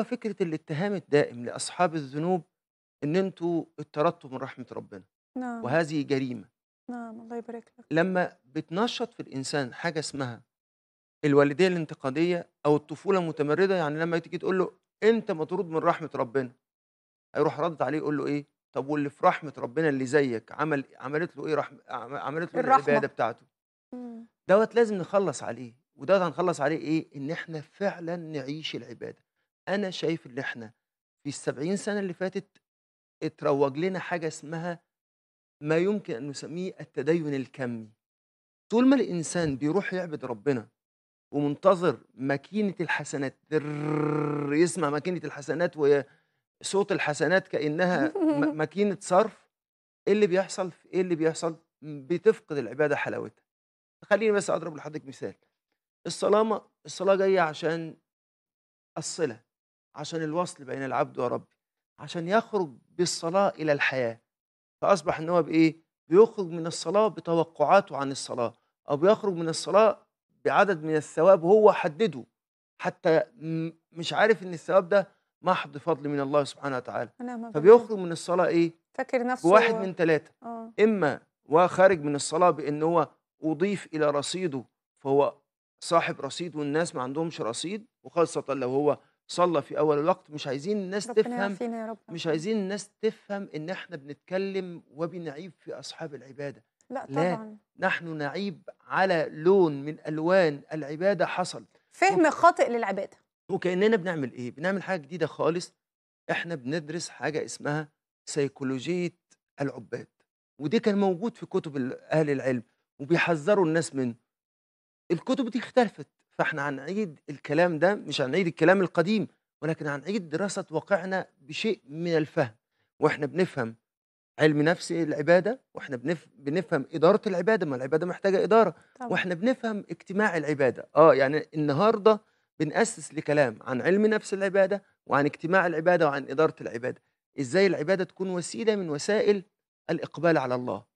هو فكرة الاتهام الدائم لأصحاب الذنوب إن أنتوا اتردتوا من رحمة ربنا نعم. وهذه جريمة نعم الله يبارك لك لما بتنشط في الإنسان حاجة اسمها الوالدية الانتقادية أو الطفولة المتمردة يعني لما تيجي تقول له أنت مطرود من رحمة ربنا هيروح ردت عليه يقول له إيه طب واللي في رحمة ربنا اللي زيك عمل عملت له إيه رحمة عملت له الرحمة. العبادة بتاعته دوت لازم نخلص عليه ودوت هنخلص عليه ايه ان احنا فعلا نعيش العباده انا شايف ان احنا في السبعين سنه اللي فاتت اتروج لنا حاجه اسمها ما يمكن ان نسميه التدين الكمي طول ما الانسان بيروح يعبد ربنا ومنتظر ماكينه الحسنات يسمع ماكينه الحسنات وصوت الحسنات كانها ماكينه صرف ايه اللي بيحصل ايه اللي بيحصل بتفقد العباده حلاوتها خليني بس اضرب لحضرتك مثال الصلاه الصلاه جايه عشان الصله عشان الوصل بين العبد وربه عشان يخرج بالصلاة إلى الحياة فأصبح إن هو بإيه؟ بيخرج من الصلاة بتوقعاته عن الصلاة أو بيخرج من الصلاة بعدد من الثواب هو حدده حتى مش عارف إن الثواب ده محض فضل من الله سبحانه وتعالى فبيخرج من الصلاة إيه؟ فاكر نفسه واحد من ثلاثة آه. إما وخارج من الصلاة بإن هو أضيف إلى رصيده فهو صاحب رصيد والناس ما عندهمش رصيد وخاصة لو هو صلى في اول الوقت مش عايزين الناس تفهم يا رب. مش عايزين الناس تفهم ان احنا بنتكلم وبنعيب في اصحاب العباده لا, لا طبعا نحن نعيب على لون من الوان العباده حصل فهم وك... خاطئ للعباده وكاننا بنعمل ايه بنعمل حاجه جديده خالص احنا بندرس حاجه اسمها سيكولوجيه العباد ودي كان موجود في كتب اهل العلم وبيحذروا الناس منه الكتب دي اختلفت فاحنا هنعيد الكلام ده مش هنعيد الكلام القديم ولكن هنعيد دراسة واقعنا بشيء من الفهم واحنا بنفهم علم نفس العبادة واحنا بنف... بنفهم إدارة العبادة ما العبادة محتاجة إدارة طبعا. واحنا بنفهم اجتماع العبادة اه يعني النهاردة بنأسس لكلام عن علم نفس العبادة وعن اجتماع العبادة وعن إدارة العبادة ازاي العبادة تكون وسيلة من وسائل الإقبال على الله